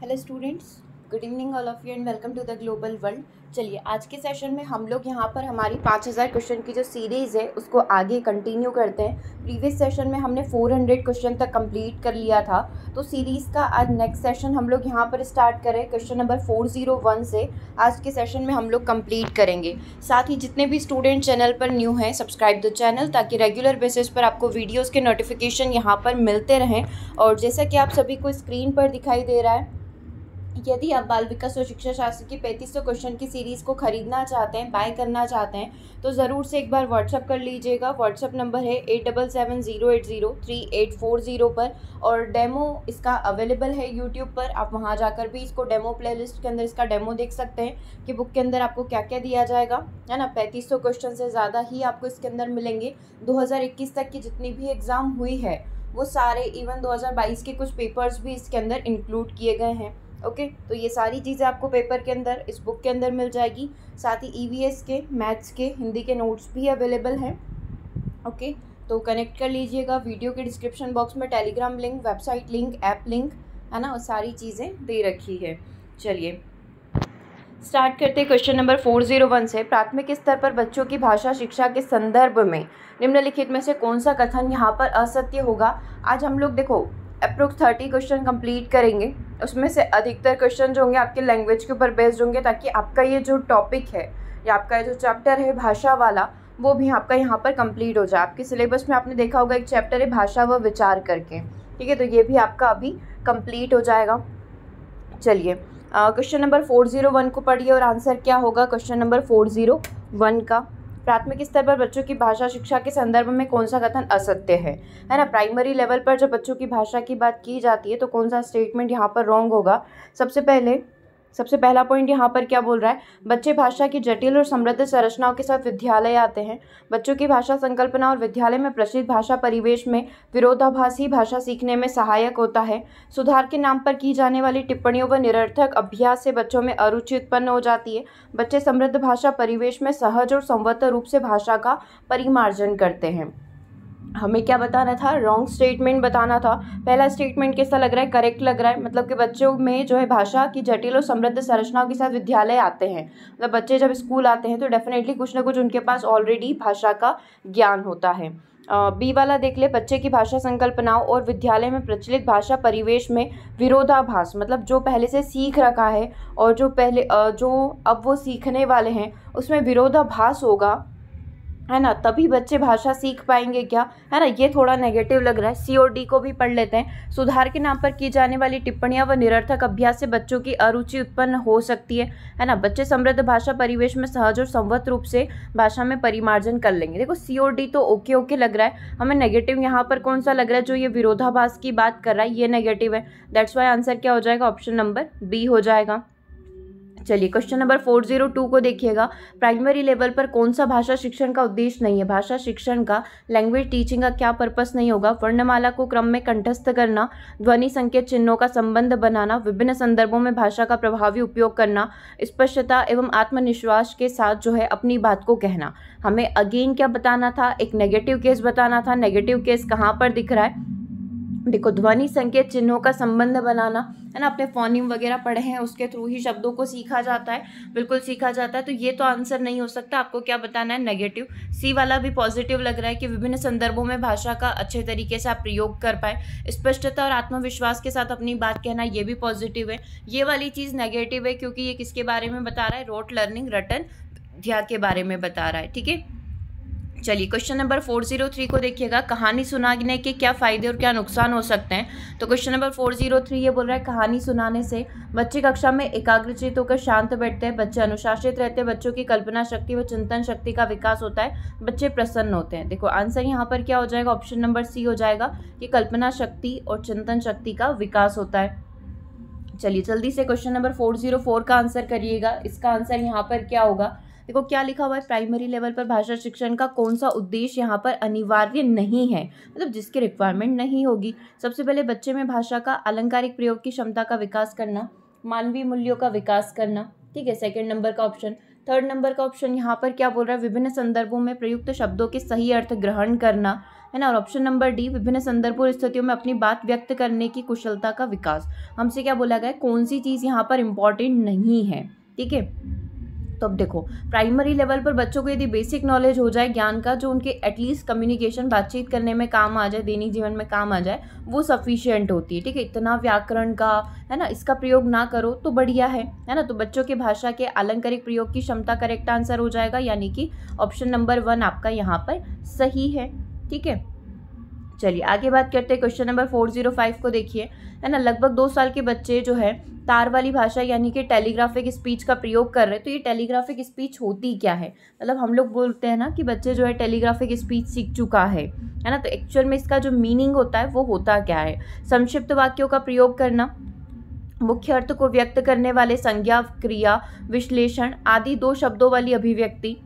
hello students good evening all of you and welcome to the global world चलिए आज के session में हम लोग यहाँ पर हमारी 5000 क्वेश्चन की जो सीरीज़ है उसको आगे कंटिन्यू करते हैं प्रीवियस सेशन में हमने 400 क्वेश्चन तक कंप्लीट कर लिया था तो सीरीज़ का आज नेक्स्ट सेशन हम लोग यहाँ पर स्टार्ट करें क्वेश्चन नंबर 401 से आज के सेशन में हम लोग कंप्लीट करेंगे साथ ही जितने भी स्टूडेंट चैनल पर न्यू हैं सब्सक्राइब द चैनल ताकि रेगुलर बेसिस पर आपको वीडियोज़ के नोटिफिकेशन यहाँ पर मिलते रहें और जैसा कि आप सभी को स्क्रीन पर दिखाई दे रहा है यदि आप बाल विकास और शिक्षा शास्त्र की पैंतीस सौ क्वेश्चन की सीरीज़ को ख़रीदना चाहते हैं बाय करना चाहते हैं तो ज़रूर से एक बार व्हाट्सअप कर लीजिएगा व्हाट्सअप नंबर है eight double seven zero eight zero three eight four zero पर और डेमो इसका अवेलेबल है यूट्यूब पर आप वहाँ जाकर भी इसको डेमो प्ले के अंदर इसका डेमो देख सकते हैं कि बुक के अंदर आपको क्या क्या दिया जाएगा है ना पैंतीस सौ क्वेश्चन से ज़्यादा ही आपको इसके अंदर मिलेंगे दो हज़ार इक्कीस तक की जितनी भी एग्ज़ाम हुई है वो सारे इवन 2022 के कुछ पेपर्स भी इसके अंदर इंक्लूड किए गए हैं ओके तो ये सारी चीज़ें आपको पेपर के अंदर इस बुक के अंदर मिल जाएगी साथ ही ईवीएस e के मैथ्स के हिंदी के नोट्स भी अवेलेबल हैं ओके तो कनेक्ट कर लीजिएगा वीडियो के डिस्क्रिप्शन बॉक्स में Telegram link website link app link है ना और सारी चीज़ें दे रखी है चलिए स्टार्ट करते question number four zero one से प्राथमिक स्तर पर बच्चों की भाषा शिक्षा के संदर्भ में निम्नलिखित में से कौन सा कथन यहाँ पर असत्य होगा आज हम लोग देखो अप्रोक्स थर्टी क्वेश्चन कंप्लीट करेंगे उसमें से अधिकतर क्वेश्चन जो होंगे आपके लैंग्वेज के ऊपर बेस्ड होंगे ताकि आपका ये जो टॉपिक है या आपका जो चैप्टर है भाषा वाला वो भी आपका यहाँ पर कंप्लीट हो जाए आपके सिलेबस में आपने देखा होगा एक चैप्टर है भाषा व विचार करके ठीक है तो ये भी आपका अभी कंप्लीट हो जाएगा चलिए question number four zero one को पढ़िए और आंसर क्या होगा question number four zero one का प्राथमिक स्तर पर बच्चों की भाषा शिक्षा के संदर्भ में कौन सा कथन असत्य है है ना प्राइमरी लेवल पर जब बच्चों की भाषा की बात की जाती है तो कौन सा स्टेटमेंट यहाँ पर रॉन्ग होगा सबसे पहले सबसे पहला पॉइंट यहाँ पर क्या बोल रहा है बच्चे भाषा की जटिल और समृद्ध संरचनाओं के साथ विद्यालय आते हैं बच्चों की भाषा संकल्पना और विद्यालय में प्रचलित भाषा परिवेश में विरोधाभासी भाषा सीखने में सहायक होता है सुधार के नाम पर की जाने वाली टिप्पणियों व निरर्थक अभ्यास से बच्चों में अरुचि उत्पन्न हो जाती है बच्चे समृद्ध भाषा परिवेश में सहज और संवत्त रूप से भाषा का परिमार्जन करते हैं हमें क्या बताना था रॉन्ग स्टेटमेंट बताना था पहला स्टेटमेंट कैसा लग रहा है करेक्ट लग रहा है मतलब कि बच्चों में जो है भाषा की जटिल और समृद्ध संरचनाओं के साथ विद्यालय आते हैं मतलब बच्चे जब स्कूल आते हैं तो डेफिनेटली कुछ ना कुछ उनके पास ऑलरेडी भाषा का ज्ञान होता है बी वाला देख ले बच्चे की भाषा संकल्पनाओं और विद्यालय में प्रचलित भाषा परिवेश में विरोधाभास मतलब जो पहले से सीख रखा है और जो पहले जो अब वो सीखने वाले हैं उसमें विरोधाभास होगा है ना तभी बच्चे भाषा सीख पाएंगे क्या है ना ये थोड़ा नेगेटिव लग रहा है सी और डी को भी पढ़ लेते हैं सुधार के नाम पर की जाने वाली टिप्पणियां व निरर्थक अभ्यास से बच्चों की अरुचि उत्पन्न हो सकती है है ना बच्चे समृद्ध भाषा परिवेश में सहज और संवत रूप से भाषा में परिमार्जन कर लेंगे देखो सी और डी तो ओके ओके लग रहा है हमें नेगेटिव यहाँ पर कौन सा लग रहा है जो ये विरोधाभास की बात कर रहा है ये नेगेटिव है दैट्स वाई आंसर क्या हो जाएगा ऑप्शन नंबर बी हो जाएगा चलिए question number four zero two को देखिएगा प्राइमरी लेवल पर कौन सा भाषा शिक्षण का उद्देश्य नहीं है भाषा शिक्षण का लैंग्वेज टीचिंग का क्या पर्पस नहीं होगा वर्णमाला को क्रम में कंठस्थ करना ध्वनि संकेत चिन्हों का संबंध बनाना विभिन्न संदर्भों में भाषा का प्रभावी उपयोग करना स्पष्टता एवं आत्मनिश्वास के साथ जो है अपनी बात को कहना हमें अगेन क्या बताना था एक नेगेटिव केस बताना था नेगेटिव केस कहाँ पर दिख रहा है देखो ध्वनि संकेत चिन्हों का संबंध बनाना है ना अपने फोनिम वगैरह पढ़े हैं उसके थ्रू ही शब्दों को सीखा जाता है बिल्कुल सीखा जाता है तो ये तो आंसर नहीं हो सकता आपको क्या बताना है नेगेटिव सी वाला भी पॉजिटिव लग रहा है कि विभिन्न संदर्भों में भाषा का अच्छे तरीके से आप प्रयोग कर पाए स्पष्टता और आत्मविश्वास के साथ अपनी बात कहना ये भी पॉजिटिव है ये वाली चीज़ नेगेटिव है क्योंकि ये किसके बारे में बता रहा है रोट लर्निंग रटन ध्या के बारे में बता रहा है ठीक है चलिए question number four zero three को देखिएगा कहानी सुनाने के क्या फ़ायदे और क्या नुकसान हो सकते हैं तो question number four zero three ये बोल रहा है कहानी सुनाने से बच्चे कक्षा में एकाग्रचित होकर शांत बैठते हैं बच्चे अनुशासित रहते हैं बच्चों की कल्पना शक्ति व चिंतन शक्ति का विकास होता है बच्चे प्रसन्न होते हैं देखो आंसर यहाँ पर क्या हो जाएगा ऑप्शन नंबर सी हो जाएगा कि कल्पना शक्ति और चिंतन शक्ति का विकास होता है चलिए जल्दी से question number four zero four का आंसर करिएगा इसका आंसर यहाँ पर क्या होगा देखो क्या लिखा हुआ है प्राइमरी लेवल पर भाषा शिक्षण का कौन सा उद्देश्य यहाँ पर अनिवार्य नहीं है मतलब जिसकी रिक्वायरमेंट नहीं होगी सबसे पहले बच्चे में भाषा का अलंकारिक प्रयोग की क्षमता का विकास करना मानवीय मूल्यों का विकास करना ठीक है सेकेंड नंबर का ऑप्शन थर्ड नंबर का ऑप्शन यहाँ पर क्या बोल रहा है विभिन्न संदर्भों में प्रयुक्त शब्दों के सही अर्थ ग्रहण करना है ना और ऑप्शन नंबर डी विभिन्न संदर्भों और स्थितियों में अपनी बात व्यक्त करने की कुशलता का विकास हमसे क्या बोला गया कौन सी चीज़ यहाँ पर इम्पॉर्टेंट नहीं है ठीक है तो अब देखो प्राइमरी लेवल पर बच्चों को यदि बेसिक नॉलेज हो जाए ज्ञान का जो उनके एटलीस्ट कम्युनिकेशन बातचीत करने में काम आ जाए दैनिक जीवन में काम आ जाए वो सफिशियंट होती है ठीक है इतना व्याकरण का है ना इसका प्रयोग ना करो तो बढ़िया है है ना तो बच्चों के भाषा के आलंकारिक प्रयोग की क्षमता करेक्ट आंसर हो जाएगा यानी कि ऑप्शन नंबर वन आपका यहाँ पर सही है ठीक है चलिए आगे बात करते हैं question number four zero five को देखिए है ना लगभग दो साल के बच्चे जो है तार वाली भाषा यानी कि टेलीग्राफिक स्पीच का प्रयोग कर रहे हैं तो ये टेलीग्राफिक स्पीच होती क्या है मतलब हम लोग बोलते हैं ना कि बच्चे जो है टेलीग्राफिक स्पीच सीख चुका है है ना तो एक्चुअल में इसका जो मीनिंग होता है वो होता क्या है संक्षिप्त वाक्यों का प्रयोग करना मुख्य अर्थ को व्यक्त करने वाले संज्ञा क्रिया विश्लेषण आदि दो शब्दों वाली अभिव्यक्ति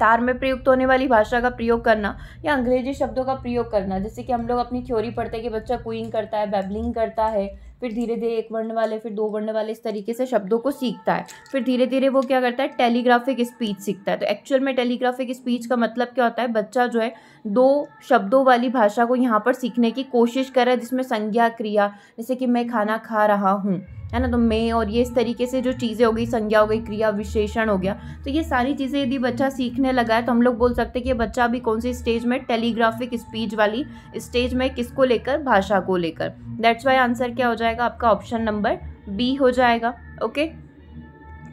तार में प्रयुक्त होने वाली भाषा का प्रयोग करना या अंग्रेजी शब्दों का प्रयोग करना जैसे कि हम लोग अपनी थ्योरी पढ़ते हैं कि बच्चा कुइंग करता है बैबलिंग करता है फिर धीरे धीरे एक वर्ण वाले फिर दो वर्ण वाले इस तरीके से शब्दों को सीखता है फिर धीरे धीरे वो क्या करता है टेलीग्राफिक स्पीच सीखता है तो एक्चुअल में टेलीग्राफिक स्पीच का मतलब क्या होता है बच्चा जो है दो शब्दों वाली भाषा को यहाँ पर सीखने की कोशिश कर रहा है जिसमें संज्ञा क्रिया जैसे कि मैं खाना खा रहा हूँ है ना तो मैं और ये इस तरीके से जो चीज़ें हो गई संज्ञा हो गई क्रिया विशेषण हो गया तो ये सारी चीज़ें यदि बच्चा सीखने लगा है तो हम लोग बोल सकते हैं कि बच्चा अभी कौन सी स्टेज में टेलीग्राफिक स्पीच वाली स्टेज में किसको लेकर भाषा को लेकर दैट्स वाई आंसर क्या हो जाएगा आपका ऑप्शन नंबर बी हो जाएगा ओके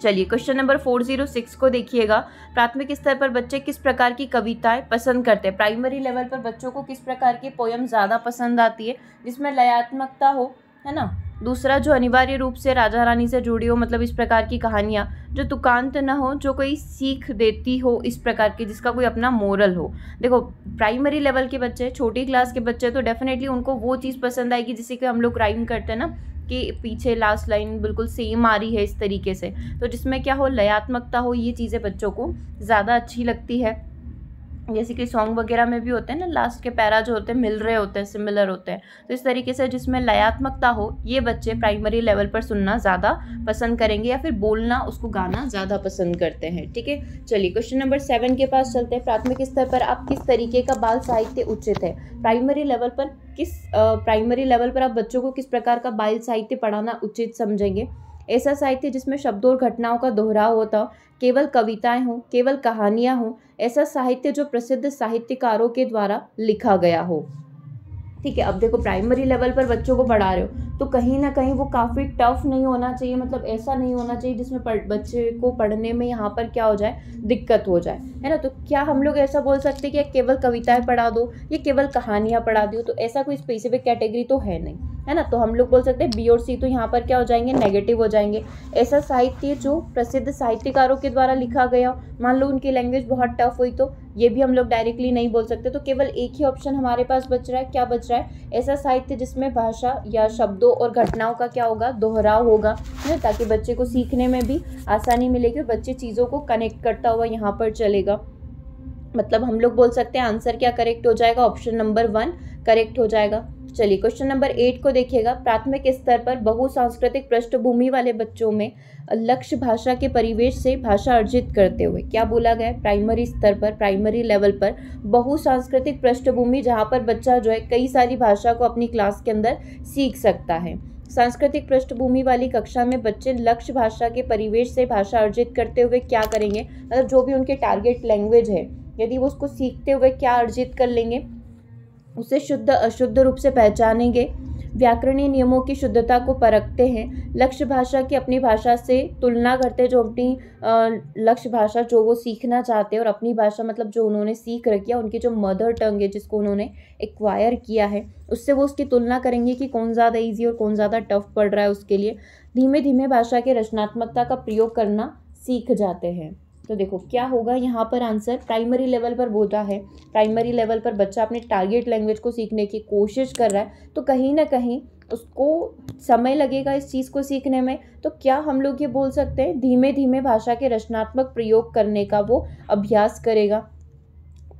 चलिए question number four zero six को देखिएगा प्राथमिक स्तर पर बच्चे किस प्रकार की कविताएं पसंद करते हैं प्राइमरी लेवल पर बच्चों को किस प्रकार की पोयम ज़्यादा पसंद आती है जिसमें लयात्मकता हो है ना दूसरा जो अनिवार्य रूप से राजा रानी से जुड़ी हो मतलब इस प्रकार की कहानियाँ जो तुकांत ना हो जो कोई सीख देती हो इस प्रकार की जिसका कोई अपना मोरल हो देखो प्राइमरी लेवल के बच्चे छोटी क्लास के बच्चे तो डेफिनेटली उनको वो चीज़ पसंद आएगी जिसे कि हम लोग क्राइम करते हैं ना कि पीछे लास्ट लाइन बिल्कुल सेम आ रही है इस तरीके से तो जिसमें क्या हो लयात्मकता हो ये चीज़ें बच्चों को ज़्यादा अच्छी लगती है जैसे कि सॉन्ग वगैरह में भी होते हैं ना लास्ट के पैरा जो होते हैं मिल रहे होते हैं सिमिलर होते हैं तो इस तरीके से जिसमें लयात्मकता हो ये बच्चे प्राइमरी लेवल पर सुनना ज़्यादा पसंद करेंगे या फिर बोलना उसको गाना ज़्यादा पसंद करते हैं ठीक है चलिए क्वेश्चन नंबर सेवन के पास चलते हैं प्राथमिक स्तर पर आप किस तरीके का बाल साहित्य उचित है प्राइमरी लेवल पर किस प्राइमरी लेवल पर आप बच्चों को किस प्रकार का बाल साहित्य पढ़ाना उचित समझेंगे ऐसा साहित्य जिसमें शब्दों और घटनाओं का दोहराव होता हो केवल कविताएं हों केवल कहानियां हों ऐसा साहित्य जो प्रसिद्ध साहित्यकारों के द्वारा लिखा गया हो ठीक है अब देखो प्राइमरी लेवल पर बच्चों को पढ़ा रहे हो तो कहीं ना कहीं वो काफ़ी टफ नहीं होना चाहिए मतलब ऐसा नहीं होना चाहिए जिसमें पढ़, बच्चे को पढ़ने में यहाँ पर क्या हो जाए दिक्कत हो जाए है ना तो क्या हम लोग ऐसा बोल सकते हैं कि केवल कविताएं पढ़ा दो या केवल कहानियाँ पढ़ा दो तो ऐसा कोई स्पेसिफिक कैटेगरी तो है नहीं है ना तो हम लोग बोल सकते हैं बी और सी तो यहाँ पर क्या हो जाएंगे नेगेटिव हो जाएंगे ऐसा साहित्य जो प्रसिद्ध साहित्यकारों के द्वारा लिखा गया मान लो उनकी लैंग्वेज बहुत टफ हुई तो ये भी हम लोग डायरेक्टली नहीं बोल सकते तो केवल एक ही ऑप्शन हमारे पास बच रहा है क्या बच रहा है ऐसा साहित्य जिसमें भाषा या शब्दों और घटनाओं का क्या होगा दोहराव होगा है ताकि बच्चे को सीखने में भी आसानी मिलेगी बच्चे चीज़ों को कनेक्ट करता हुआ यहाँ पर चलेगा मतलब हम लोग बोल सकते हैं आंसर क्या करेक्ट हो जाएगा ऑप्शन नंबर वन करेक्ट हो जाएगा चलिए क्वेश्चन नंबर एट को देखिएगा प्राथमिक स्तर पर बहु सांस्कृतिक पृष्ठभूमि वाले बच्चों में लक्ष्य भाषा के परिवेश से भाषा अर्जित करते हुए क्या बोला गया प्राइमरी स्तर पर प्राइमरी लेवल पर बहु सांस्कृतिक पृष्ठभूमि जहाँ पर बच्चा जो है कई सारी भाषा को अपनी क्लास के अंदर सीख सकता है सांस्कृतिक पृष्ठभूमि वाली कक्षा में बच्चे लक्ष्य भाषा के परिवेश से भाषा अर्जित करते हुए क्या करेंगे मतलब जो भी उनके टारगेट लैंग्वेज है यदि वो उसको सीखते हुए क्या अर्जित कर लेंगे उसे शुद्ध अशुद्ध रूप से पहचानेंगे व्याकरणीय नियमों की शुद्धता को परखते हैं लक्ष्य भाषा की अपनी भाषा से तुलना करते जो अपनी लक्ष्य भाषा जो वो सीखना चाहते हैं और अपनी भाषा मतलब जो उन्होंने सीख रखी है उनकी जो मदर टंग है जिसको उन्होंने एक्वायर किया है उससे वो उसकी तुलना करेंगे कि कौन ज़्यादा ईजी और कौन ज़्यादा टफ पड़ रहा है उसके लिए धीमे धीमे भाषा के रचनात्मकता का प्रयोग करना सीख जाते हैं तो देखो क्या होगा यहाँ पर आंसर प्राइमरी लेवल पर बोलता है प्राइमरी लेवल पर बच्चा अपने टारगेट लैंग्वेज को सीखने की कोशिश कर रहा है तो कहीं ना कहीं उसको समय लगेगा इस चीज़ को सीखने में तो क्या हम लोग ये बोल सकते हैं धीमे धीमे भाषा के रचनात्मक प्रयोग करने का वो अभ्यास करेगा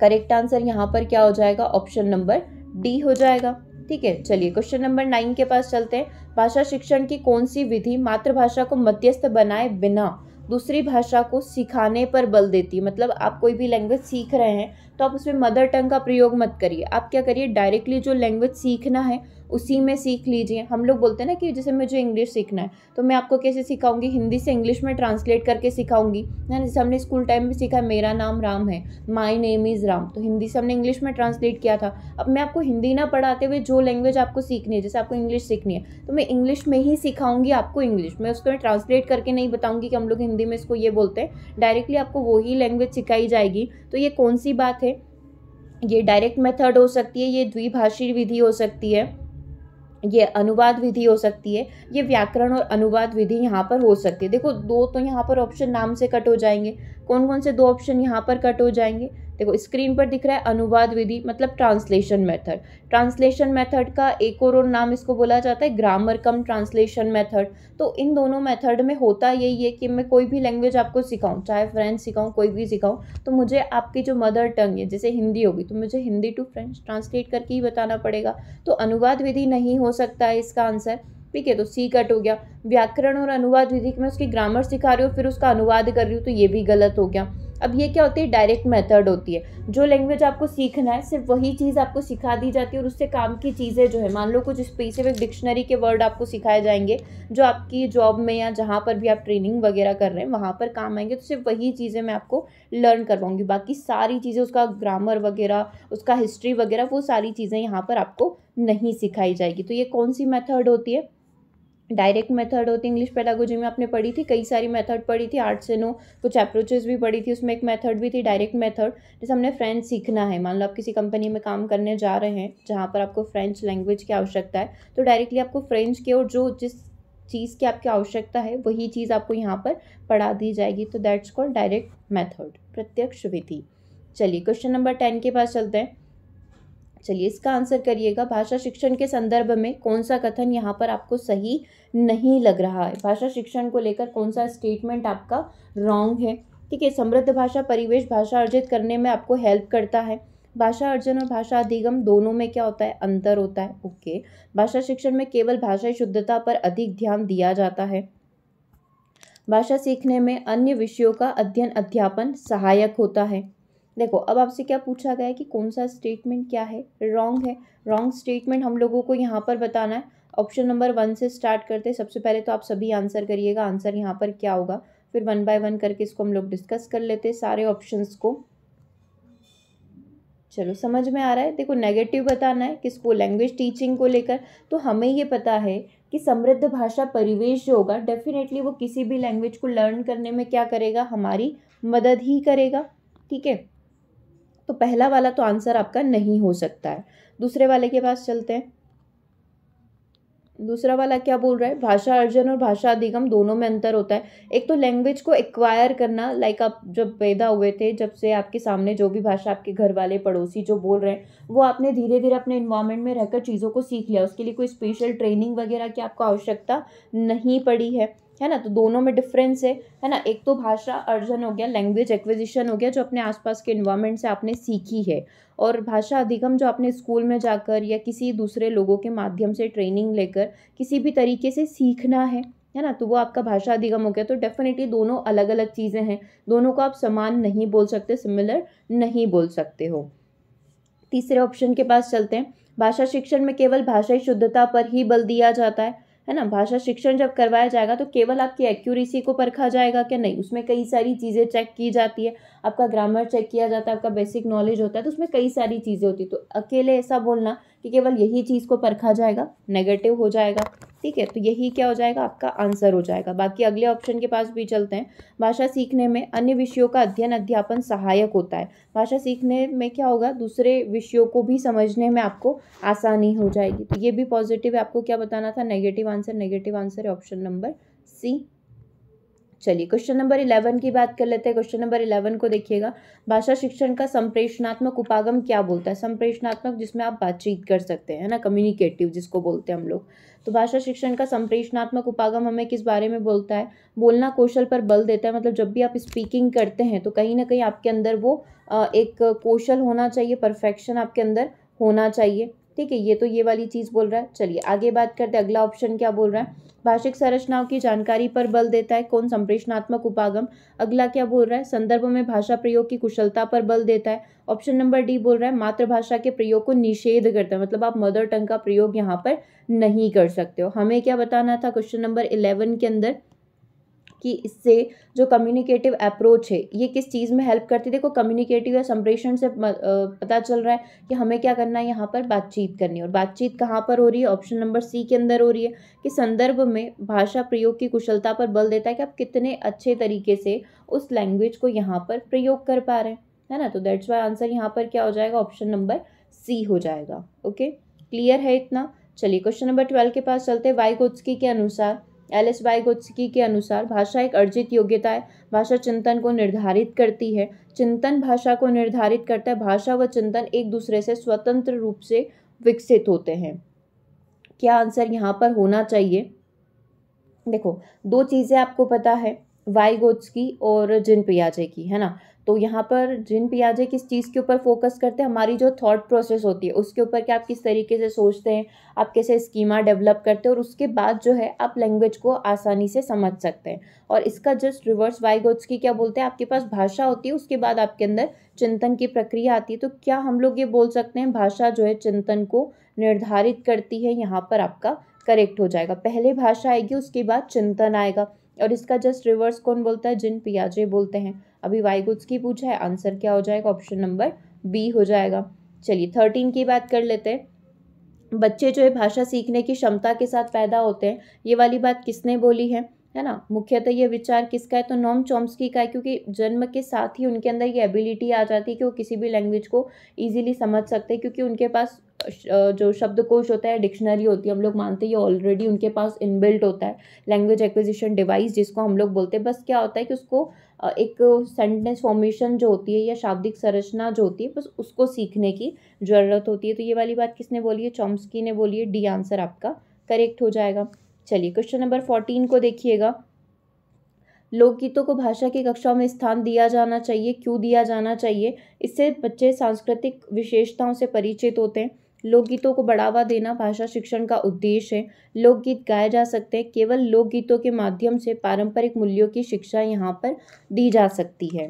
करेक्ट आंसर यहाँ पर क्या हो जाएगा ऑप्शन नंबर डी हो जाएगा ठीक है चलिए क्वेश्चन नंबर नाइन के पास चलते हैं भाषा शिक्षण की कौन सी विधि मातृभाषा को मध्यस्थ बनाए बिना दूसरी भाषा को सिखाने पर बल देती है मतलब आप कोई भी लैंग्वेज सीख रहे हैं तो आप उसमें मदर टंग का प्रयोग मत करिए आप क्या करिए डायरेक्टली जो लैंग्वेज सीखना है उसी में सीख लीजिए हम लोग बोलते हैं ना कि जैसे मुझे इंग्लिश सीखना है तो मैं आपको कैसे सिखाऊंगी हिंदी से इंग्लिश में ट्रांसलेट करके सिखाऊंगी है ना जैसे हमने स्कूल टाइम में सीखा मेरा नाम राम है माई नेम इज़ राम तो हिंदी से हमने इंग्लिश में ट्रांसलेट किया था अब मैं आपको हिंदी ना पढ़ाते हुए जो लैंग्वेज आपको सीखनी है जैसे आपको इंग्लिश सीखनी है तो मैं इंग्लिश में ही सिखाऊंगी आपको इंग्लिश मैं उसको ट्रांसलेट करके नहीं बताऊँगी कि हम लोग हिंदी में इसको ये बोलते हैं डायरेक्टली आपको वही लैंग्वेज सिखाई जाएगी तो ये कौन सी बात है ये डायरेक्ट मेथड हो सकती है ये द्विभाषी विधि हो सकती है ये अनुवाद विधि हो सकती है ये व्याकरण और अनुवाद विधि यहाँ पर हो सकती है देखो दो तो यहाँ पर ऑप्शन नाम से कट हो जाएंगे कौन कौन से दो ऑप्शन यहाँ पर कट हो जाएंगे देखो स्क्रीन पर दिख रहा है अनुवाद विधि मतलब ट्रांसलेशन मेथड ट्रांसलेशन मेथड का एक और नाम इसको बोला जाता है ग्रामर कम ट्रांसलेशन मेथड तो इन दोनों मेथड में होता यही है कि मैं कोई भी लैंग्वेज आपको सिखाऊँ चाहे फ्रेंच सिखाऊँ कोई भी सिखाऊँ तो मुझे आपकी जो मदर टंग है जैसे हिंदी होगी तो मुझे हिंदी टू फ्रेंच ट्रांसलेट करके ही बताना पड़ेगा तो अनुवाद विधि नहीं हो सकता है इसका आंसर ठीक है तो सी कट हो गया व्याकरण और अनुवाद विधि में उसकी ग्रामर सिखा रही हूँ फिर उसका अनुवाद कर रही हूँ तो ये भी गलत हो गया अब ये क्या होती है डायरेक्ट मेथड होती है जो लैंग्वेज आपको सीखना है सिर्फ वही चीज़ आपको सिखा दी जाती है और उससे काम की चीज़ें जो है मान लो कुछ स्पेसिफिक डिक्शनरी के वर्ड आपको सिखाए जाएंगे जो आपकी जॉब में या जहाँ पर भी आप ट्रेनिंग वगैरह कर रहे हैं वहाँ पर काम आएंगे तो सिर्फ वही चीज़ें मैं आपको लर्न करवाऊँगी बाकी सारी चीज़ें उसका ग्रामर वगैरह उसका हिस्ट्री वगैरह वो सारी चीज़ें यहाँ पर आपको नहीं सिखाई जाएगी तो ये कौन सी मेथड होती है डायरेक्ट मेथड होती इंग्लिश पैडागोजी में आपने पढ़ी थी कई सारी मेथड पढ़ी थी आठ से नौ कुछ अप्रोचेज भी पढ़ी थी उसमें एक मेथड भी थी डायरेक्ट मेथड जैसे हमने फ्रेंच सीखना है मान लो आप किसी कंपनी में काम करने जा रहे हैं जहाँ पर आपको फ्रेंच लैंग्वेज की आवश्यकता है तो डायरेक्टली आपको फ्रेंच के और जो जिस चीज़ की आपकी आवश्यकता है वही चीज़ आपको यहाँ पर पढ़ा दी जाएगी तो दैट्स कॉल्ड डायरेक्ट मैथड प्रत्यक्ष विधि चलिए क्वेश्चन नंबर टेन के पास चलते हैं चलिए इसका आंसर करिएगा भाषा शिक्षण के संदर्भ में कौन सा कथन यहाँ पर आपको सही नहीं लग रहा है भाषा शिक्षण को लेकर कौन सा स्टेटमेंट आपका रॉन्ग है ठीक है समृद्ध भाषा परिवेश भाषा अर्जित करने में आपको हेल्प करता है भाषा अर्जन और भाषा अधिगम दोनों में क्या होता है अंतर होता है ओके भाषा शिक्षण में केवल भाषा शुद्धता पर अधिक ध्यान दिया जाता है भाषा सीखने में अन्य विषयों का अध्ययन अध्यापन सहायक होता है देखो अब आपसे क्या पूछा गया है कि कौन सा स्टेटमेंट क्या है रॉन्ग है रॉन्ग स्टेटमेंट हम लोगों को यहाँ पर बताना है ऑप्शन नंबर वन से स्टार्ट करते हैं सबसे पहले तो आप सभी आंसर करिएगा आंसर यहाँ पर क्या होगा फिर वन बाय वन करके इसको हम लोग डिस्कस कर लेते हैं सारे ऑप्शंस को चलो समझ में आ रहा है देखो नेगेटिव बताना है किसको लैंग्वेज टीचिंग को लेकर तो हमें ये पता है कि समृद्ध भाषा परिवेश जो होगा डेफिनेटली वो किसी भी लैंग्वेज को लर्न करने में क्या करेगा हमारी मदद ही करेगा ठीक है तो पहला वाला तो आंसर आपका नहीं हो सकता है दूसरे वाले के पास चलते हैं दूसरा वाला क्या बोल रहा है भाषा अर्जन और भाषा अधिगम दोनों में अंतर होता है एक तो लैंग्वेज को एक्वायर करना लाइक आप जब पैदा हुए थे जब से आपके सामने जो भी भाषा आपके घर वाले पड़ोसी जो बोल रहे हैं वो आपने धीरे धीरे अपने इन्वायरमेंट में रहकर चीज़ों को सीख लिया उसके लिए कोई स्पेशल ट्रेनिंग वगैरह की आपको आवश्यकता नहीं पड़ी है है ना तो दोनों में डिफरेंस है है ना एक तो भाषा अर्जन हो गया लैंग्वेज एक्विजिशन हो गया जो अपने आसपास के इन्वायरमेंट से आपने सीखी है और भाषा अधिगम जो आपने स्कूल में जाकर या किसी दूसरे लोगों के माध्यम से ट्रेनिंग लेकर किसी भी तरीके से सीखना है है ना तो वो आपका भाषा अधिगम हो गया तो डेफिनेटली दोनों अलग अलग चीज़ें हैं दोनों को आप समान नहीं बोल सकते सिमिलर नहीं बोल सकते हो तीसरे ऑप्शन के पास चलते हैं भाषा शिक्षण में केवल भाषाई शुद्धता पर ही बल दिया जाता है है ना भाषा शिक्षण जब करवाया जाएगा तो केवल आपकी एक्यूरेसी को परखा जाएगा क्या नहीं उसमें कई सारी चीज़ें चेक की जाती है आपका ग्रामर चेक किया जाता है आपका बेसिक नॉलेज होता है तो उसमें कई सारी चीज़ें होती तो अकेले ऐसा बोलना कि केवल यही चीज़ को परखा जाएगा नेगेटिव हो जाएगा ठीक है तो यही क्या हो जाएगा आपका आंसर हो जाएगा बाकी अगले ऑप्शन के पास भी चलते हैं भाषा सीखने में अन्य विषयों का अध्ययन अध्यापन सहायक होता है भाषा सीखने में क्या होगा दूसरे विषयों को भी समझने में आपको आसानी हो जाएगी तो ये भी पॉजिटिव है आपको क्या बताना था नेगेटिव आंसर नेगेटिव आंसर है ऑप्शन नंबर सी चलिए क्वेश्चन नंबर इलेवन की बात कर लेते हैं क्वेश्चन नंबर इलेवन को देखिएगा भाषा शिक्षण का संप्रेषणात्मक उपागम क्या बोलता है संप्रेषणात्मक जिसमें आप बातचीत कर सकते हैं ना कम्युनिकेटिव जिसको बोलते हैं हम लोग तो भाषा शिक्षण का संप्रेषणात्मक उपागम हमें किस बारे में बोलता है बोलना कौशल पर बल देता है मतलब जब भी आप स्पीकिंग करते हैं तो कहीं ना कहीं आपके अंदर वो एक कौशल होना चाहिए परफेक्शन आपके अंदर होना चाहिए ठीक है ये तो ये वाली चीज़ बोल रहा है चलिए आगे बात करते हैं अगला ऑप्शन क्या बोल रहा है भाषिक संरचनाओं की जानकारी पर बल देता है कौन संप्रेषणात्मक उपागम अगला क्या बोल रहा है संदर्भ में भाषा प्रयोग की कुशलता पर बल देता है ऑप्शन नंबर डी बोल रहा है मातृभाषा के प्रयोग को निषेध करता है मतलब आप मदर टंग का प्रयोग यहाँ पर नहीं कर सकते हो हमें क्या बताना था क्वेश्चन नंबर इलेवन के अंदर कि इससे जो कम्युनिकेटिव अप्रोच है ये किस चीज़ में हेल्प करती है देखो कम्युनिकेटिव या संप्रेषण से पता चल रहा है कि हमें क्या करना है यहाँ पर बातचीत करनी है और बातचीत कहाँ पर हो रही है ऑप्शन नंबर सी के अंदर हो रही है कि संदर्भ में भाषा प्रयोग की कुशलता पर बल देता है कि आप कितने अच्छे तरीके से उस लैंग्वेज को यहाँ पर प्रयोग कर पा रहे हैं है ना तो दैट्स वाई आंसर यहाँ पर क्या हो जाएगा ऑप्शन नंबर सी हो जाएगा ओके क्लियर है इतना चलिए क्वेश्चन नंबर ट्वेल्व के पास चलते वाई गोत्स्की के अनुसार एल एस वाइगोत्सकी के अनुसार भाषा एक अर्जित योग्यता है भाषा चिंतन को निर्धारित करती है चिंतन भाषा को निर्धारित करता है भाषा व चिंतन एक दूसरे से स्वतंत्र रूप से विकसित होते हैं क्या आंसर यहाँ पर होना चाहिए देखो दो चीज़ें आपको पता है गोत्सकी और जिन पियाजे की है ना तो यहाँ पर जिन पियाजे किस चीज़ के ऊपर फोकस करते हैं हमारी जो थॉट प्रोसेस होती है उसके ऊपर कि आप किस तरीके से सोचते हैं आप कैसे स्कीमा डेवलप करते हैं और उसके बाद जो है आप लैंग्वेज को आसानी से समझ सकते हैं और इसका जस्ट रिवर्स वाइगोट्स की क्या बोलते हैं आपके पास भाषा होती है उसके बाद आपके अंदर चिंतन की प्रक्रिया आती है तो क्या हम लोग ये बोल सकते हैं भाषा जो है चिंतन को निर्धारित करती है यहाँ पर आपका करेक्ट हो जाएगा पहले भाषा आएगी उसके बाद चिंतन आएगा और इसका जस्ट रिवर्स कौन बोलता है जिन पियाजे बोलते हैं अभी वाई गुड्स की पूछा है आंसर क्या हो जाएगा ऑप्शन नंबर बी हो जाएगा चलिए थर्टीन की बात कर लेते हैं बच्चे जो है भाषा सीखने की क्षमता के साथ पैदा होते हैं ये वाली बात किसने बोली है है ना मुख्यतः ये विचार किसका है तो नॉम चॉम्सकी का है क्योंकि जन्म के साथ ही उनके अंदर ये एबिलिटी आ जाती है कि वो किसी भी लैंग्वेज को ईजिली समझ सकते हैं क्योंकि उनके पास जो शब्दकोश होता है डिक्शनरी होती है हम लोग मानते हैं ये ऑलरेडी उनके पास इनबिल्ट होता है लैंग्वेज एक्विजिशन डिवाइस जिसको हम लोग बोलते हैं बस क्या होता है कि उसको एक सेंटेंस फॉर्मेशन जो होती है या शाब्दिक संरचना जो होती है बस उसको सीखने की ज़रूरत होती है तो ये वाली बात किसने बोली है चॉम्सकी ने बोली है डी आंसर आपका करेक्ट हो जाएगा चलिए क्वेश्चन नंबर फोर्टीन को देखिएगा लोकगीतों को भाषा की कक्षाओं में स्थान दिया जाना चाहिए क्यों दिया जाना चाहिए इससे बच्चे सांस्कृतिक विशेषताओं से परिचित होते हैं लोकगीतों को बढ़ावा देना भाषा शिक्षण का उद्देश्य है लोकगीत गाए जा सकते हैं केवल लोकगीतों के माध्यम से पारंपरिक मूल्यों की शिक्षा यहाँ पर दी जा सकती है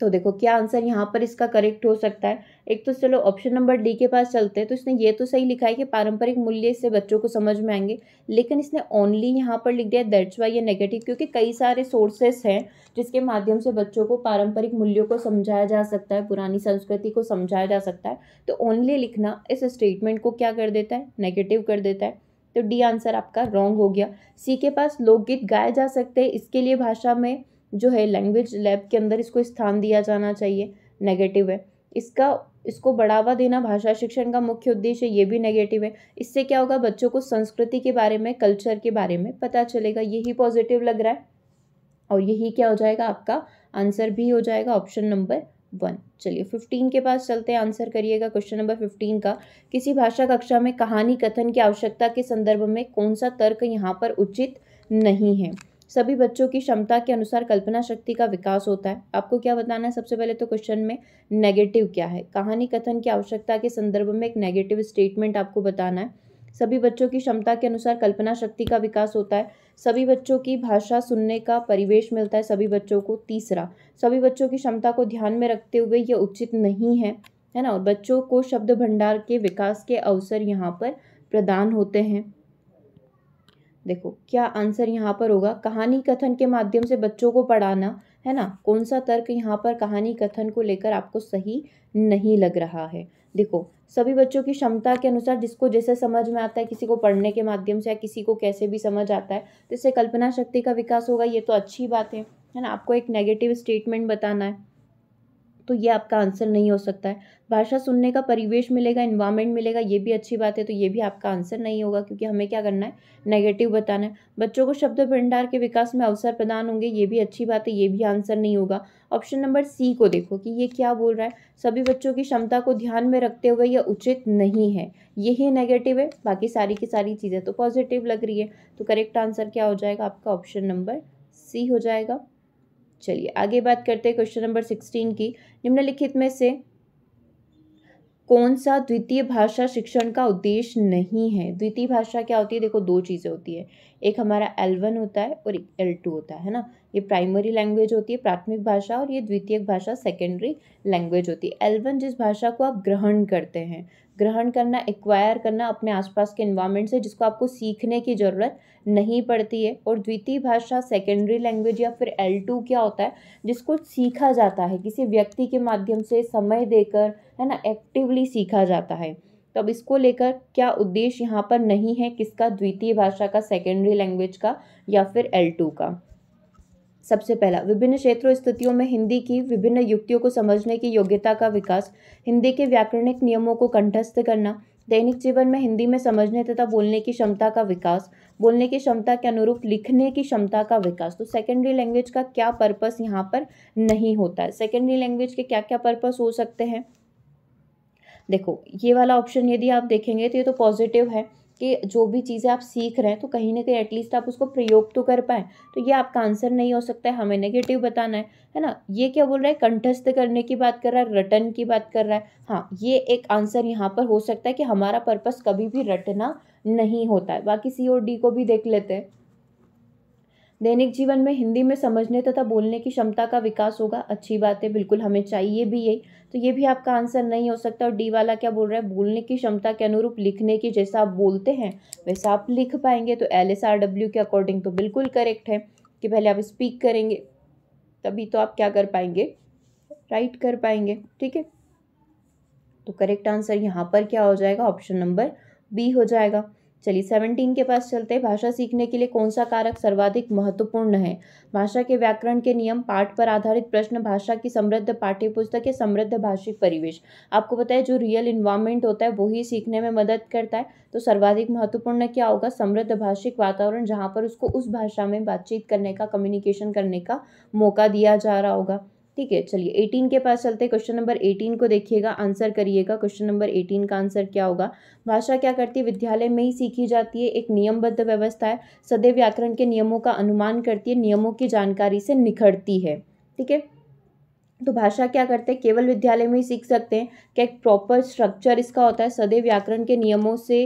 तो देखो क्या आंसर यहाँ पर इसका करेक्ट हो सकता है एक तो चलो ऑप्शन नंबर डी के पास चलते हैं तो इसने ये तो सही लिखा है कि पारंपरिक मूल्य से बच्चों को समझ में आएंगे लेकिन इसने ओनली यहाँ पर लिख दिया दर्ज वाई या नेगेटिव क्योंकि कई सारे सोर्सेस हैं जिसके माध्यम से बच्चों को पारंपरिक मूल्यों को समझाया जा सकता है पुरानी संस्कृति को समझाया जा सकता है तो ओनली लिखना इस स्टेटमेंट को क्या कर देता है नेगेटिव कर देता है तो डी आंसर आपका रॉन्ग हो गया सी के पास लोकगीत गाए जा सकते हैं इसके लिए भाषा में जो है लैंग्वेज लैब के अंदर इसको स्थान दिया जाना चाहिए नेगेटिव है इसका इसको बढ़ावा देना भाषा शिक्षण का मुख्य उद्देश्य ये भी नेगेटिव है इससे क्या होगा बच्चों को संस्कृति के बारे में कल्चर के बारे में पता चलेगा यही पॉजिटिव लग रहा है और यही क्या हो जाएगा आपका आंसर भी हो जाएगा ऑप्शन नंबर वन चलिए फिफ्टीन के पास चलते हैं आंसर करिएगा क्वेश्चन नंबर फिफ्टीन का किसी भाषा कक्षा में कहानी कथन की आवश्यकता के संदर्भ में कौन सा तर्क यहाँ पर उचित नहीं है सभी बच्चों की क्षमता के अनुसार कल्पना शक्ति का विकास होता है आपको क्या बताना है सबसे पहले तो क्वेश्चन में नेगेटिव क्या है कहानी कथन की आवश्यकता के संदर्भ में एक नेगेटिव स्टेटमेंट आपको बताना है सभी बच्चों की क्षमता के अनुसार कल्पना शक्ति का विकास होता है सभी बच्चों की भाषा सुनने का परिवेश मिलता है सभी बच्चों को तीसरा सभी बच्चों की क्षमता को ध्यान में रखते हुए यह उचित नहीं है है ना और बच्चों को शब्द भंडार के विकास के अवसर यहाँ पर प्रदान होते हैं देखो क्या आंसर यहाँ पर होगा कहानी कथन के माध्यम से बच्चों को पढ़ाना है ना कौन सा तर्क यहाँ पर कहानी कथन को लेकर आपको सही नहीं लग रहा है देखो सभी बच्चों की क्षमता के अनुसार जिसको जैसे समझ में आता है किसी को पढ़ने के माध्यम से या किसी को कैसे भी समझ आता है तो इससे कल्पना शक्ति का विकास होगा ये तो अच्छी बात है है ना आपको एक नेगेटिव स्टेटमेंट बताना है तो ये आपका आंसर नहीं हो सकता है भाषा सुनने का परिवेश मिलेगा इन्वायरमेंट मिलेगा ये भी अच्छी बात है तो ये भी आपका आंसर नहीं होगा क्योंकि हमें क्या करना है नेगेटिव बताना है बच्चों को शब्द भंडार के विकास में अवसर प्रदान होंगे ये भी अच्छी बात है ये भी आंसर नहीं होगा ऑप्शन नंबर सी को देखो कि ये क्या बोल रहा है सभी बच्चों की क्षमता को ध्यान में रखते हुए यह उचित नहीं है यही नेगेटिव है बाकी सारी की सारी चीज़ें तो पॉजिटिव लग रही है तो करेक्ट आंसर क्या हो जाएगा आपका ऑप्शन नंबर सी हो जाएगा चलिए आगे बात करते हैं क्वेश्चन नंबर सिक्सटीन की निम्नलिखित में से कौन सा द्वितीय भाषा शिक्षण का उद्देश्य नहीं है द्वितीय भाषा क्या होती है देखो दो चीज़ें होती है एक हमारा एल वन होता है और एक एल टू होता है ना ये प्राइमरी लैंग्वेज होती है प्राथमिक भाषा और ये द्वितीय भाषा सेकेंडरी लैंग्वेज होती है एल वन जिस भाषा को आप ग्रहण करते हैं ग्रहण करना एक्वायर करना अपने आसपास के इन्वायरमेंट से जिसको आपको सीखने की ज़रूरत नहीं पड़ती है और द्वितीय भाषा सेकेंडरी लैंग्वेज या फिर एल टू क्या होता है जिसको सीखा जाता है किसी व्यक्ति के माध्यम से समय देकर है ना एक्टिवली सीखा जाता है तो अब इसको लेकर क्या उद्देश्य यहाँ पर नहीं है किसका द्वितीय भाषा का सेकेंडरी लैंग्वेज का या फिर एल टू का सबसे पहला विभिन्न क्षेत्रों स्थितियों में हिंदी की विभिन्न युक्तियों को समझने की योग्यता का विकास हिंदी के व्याकरणिक नियमों को कंठस्थ करना दैनिक जीवन में हिंदी में समझने तथा बोलने की क्षमता का विकास बोलने की क्षमता के अनुरूप लिखने की क्षमता का विकास तो सेकेंडरी लैंग्वेज का क्या पर्पस यहाँ पर नहीं होता है सेकेंडरी लैंग्वेज के क्या क्या पर्पस हो सकते हैं देखो ये वाला ऑप्शन यदि आप देखेंगे तो ये तो पॉजिटिव है कि जो भी चीज़ें आप सीख रहे हैं तो कहीं ना कहीं एटलीस्ट आप उसको प्रयोग तो कर पाएँ तो ये आपका आंसर नहीं हो सकता है हमें नेगेटिव बताना है है ना ये क्या बोल रहा है कंठस्थ करने की बात कर रहा है रटन की बात कर रहा है हाँ ये एक आंसर यहाँ पर हो सकता है कि हमारा पर्पस कभी भी रटना नहीं होता है बाकी सी और डी को भी देख लेते हैं दैनिक जीवन में हिंदी में समझने तथा बोलने की क्षमता का विकास होगा अच्छी बात है बिल्कुल हमें चाहिए भी यही तो ये भी आपका आंसर नहीं हो सकता और डी वाला क्या बोल रहा है बोलने की क्षमता के अनुरूप लिखने की जैसा आप बोलते हैं वैसा आप लिख पाएंगे तो एल के अकॉर्डिंग तो बिल्कुल करेक्ट है कि पहले आप स्पीक करेंगे तभी तो आप क्या कर पाएंगे राइट कर पाएंगे ठीक है तो करेक्ट आंसर यहाँ पर क्या हो जाएगा ऑप्शन नंबर बी हो जाएगा चलिए सेवनटीन के पास चलते भाषा सीखने के लिए कौन सा कारक सर्वाधिक महत्वपूर्ण है भाषा के व्याकरण के नियम पाठ पर आधारित प्रश्न भाषा की समृद्ध पाठ्य पुस्तक या समृद्ध भाषिक परिवेश आपको पता है जो रियल इन्वायरमेंट होता है वही सीखने में मदद करता है तो सर्वाधिक महत्वपूर्ण क्या होगा समृद्ध भाषिक वातावरण जहाँ पर उसको उस भाषा में बातचीत करने का कम्युनिकेशन करने का मौका दिया जा रहा होगा ठीक है चलिए एटीन के पास चलते हैं क्वेश्चन नंबर एटीन को देखिएगा आंसर करिएगा क्वेश्चन नंबर एटीन का आंसर क्या होगा भाषा क्या करती है विद्यालय में ही सीखी जाती है एक नियमबद्ध व्यवस्था है सदैव व्याकरण के नियमों का अनुमान करती है नियमों की जानकारी से निखरती है ठीक है तो भाषा क्या करते हैं केवल विद्यालय में ही सीख सकते हैं क्या एक प्रॉपर स्ट्रक्चर इसका होता है सदैव व्याकरण के नियमों से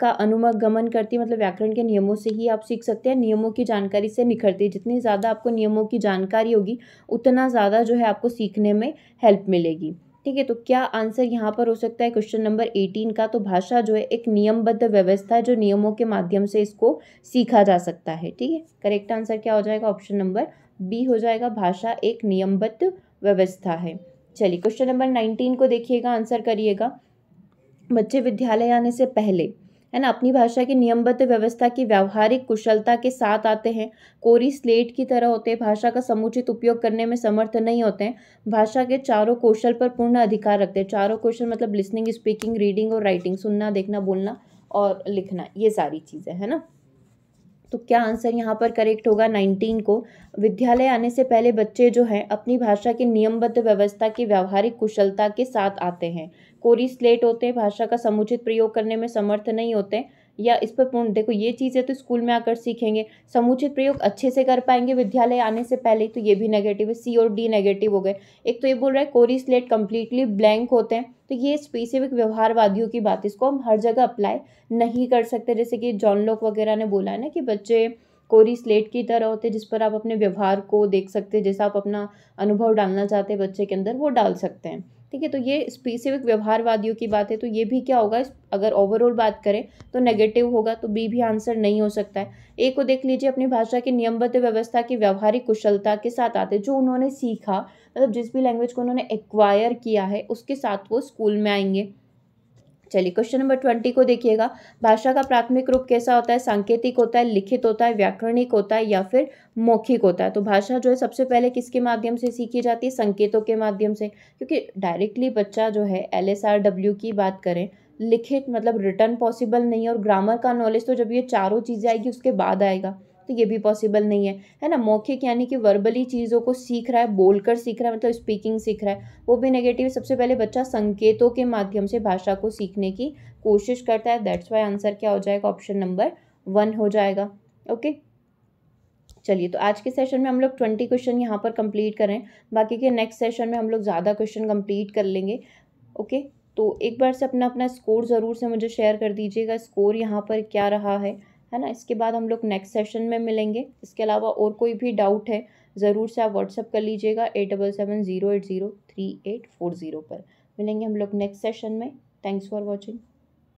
का अनुमगमन करती है मतलब व्याकरण के नियमों से ही आप सीख सकते हैं नियमों की जानकारी से निखरती है जितनी ज़्यादा आपको नियमों की जानकारी होगी उतना ज़्यादा जो है आपको सीखने में हेल्प मिलेगी ठीक है तो क्या आंसर यहाँ पर हो सकता है क्वेश्चन नंबर एटीन का तो भाषा जो है एक नियमबद्ध व्यवस्था है जो नियमों के माध्यम से इसको सीखा जा सकता है ठीक है करेक्ट आंसर क्या हो जाएगा ऑप्शन नंबर बी हो जाएगा भाषा एक नियमबद्ध व्यवस्था है चलिए क्वेश्चन नंबर नाइनटीन को देखिएगा आंसर करिएगा बच्चे विद्यालय आने से पहले है ना अपनी भाषा की नियमबद्ध व्यवस्था की व्यावहारिक कुशलता के साथ आते हैं कोरी स्लेट की तरह होते हैं भाषा का समुचित उपयोग करने में समर्थ नहीं होते हैं भाषा के चारों कौशल पर पूर्ण अधिकार रखते हैं चारों कौशल मतलब लिसनिंग स्पीकिंग रीडिंग और राइटिंग सुनना देखना बोलना और लिखना ये सारी चीज़ें है ना तो क्या आंसर यहाँ पर करेक्ट होगा नाइनटीन को विद्यालय आने से पहले बच्चे जो हैं अपनी भाषा के नियमबद्ध व्यवस्था की व्यावहारिक कुशलता के साथ आते हैं कोरी स्लेट होते हैं भाषा का समुचित प्रयोग करने में समर्थ नहीं होते या इस पर पूर्ण देखो ये चीज़ें तो स्कूल में आकर सीखेंगे समुचित प्रयोग अच्छे से कर पाएंगे विद्यालय आने से पहले तो ये भी नेगेटिव है सी और डी नेगेटिव हो गए एक तो ये बोल रहा है कोरी स्लेट कम्प्लीटली ब्लैंक होते हैं तो ये स्पेसिफिक व्यवहारवादियों की बात इसको हम हर जगह अप्लाई नहीं कर सकते जैसे कि जॉन लोक वगैरह ने बोला है ना कि बच्चे कोरी स्लेट की तरह होते जिस पर आप अपने व्यवहार को देख सकते हैं जैसा आप अपना अनुभव डालना चाहते हैं बच्चे के अंदर वो डाल सकते हैं ठीक है तो ये स्पेसिफिक व्यवहारवादियों की बात है तो ये भी क्या होगा अगर ओवरऑल बात करें तो नेगेटिव होगा तो बी भी आंसर नहीं हो सकता है ए को देख लीजिए अपनी भाषा की नियमबद्ध व्यवस्था की व्यवहारिक कुशलता के साथ आते जो उन्होंने सीखा मतलब जिस भी लैंग्वेज को उन्होंने एक्वायर किया है उसके साथ वो स्कूल में आएंगे चलिए क्वेश्चन नंबर ट्वेंटी को देखिएगा भाषा का प्राथमिक रूप कैसा होता है सांकेतिक होता है लिखित होता है व्याकरणिक होता है या फिर मौखिक होता है तो भाषा जो है सबसे पहले किसके माध्यम से सीखी जाती है संकेतों के माध्यम से क्योंकि डायरेक्टली बच्चा जो है एल की बात करें लिखित मतलब रिटर्न पॉसिबल नहीं है और ग्रामर का नॉलेज तो जब ये चारों चीज़ें आएगी उसके बाद आएगा तो ये भी पॉसिबल नहीं है है ना मौखिक यानी कि वर्बली चीज़ों को सीख रहा है बोलकर सीख रहा है मतलब स्पीकिंग सीख रहा है वो भी नेगेटिव सबसे पहले बच्चा संकेतों के माध्यम से भाषा को सीखने की कोशिश करता है दैट्स वाई आंसर क्या हो जाएगा ऑप्शन नंबर वन हो जाएगा ओके चलिए तो आज के सेशन में हम लोग ट्वेंटी क्वेश्चन यहाँ पर कंप्लीट करें बाकी के नेक्स्ट सेशन में हम लोग ज़्यादा क्वेश्चन कंप्लीट कर लेंगे ओके तो एक बार से अपना अपना स्कोर ज़रूर से मुझे शेयर कर दीजिएगा स्कोर यहाँ पर क्या रहा है है ना इसके बाद हम लोग नेक्स्ट सेशन में मिलेंगे इसके अलावा और कोई भी डाउट है ज़रूर से आप व्हाट्सअप कर लीजिएगा eight double seven zero eight zero three eight four zero पर मिलेंगे हम लोग नेक्स्ट सेशन में थैंक्स फॉर वॉचिंग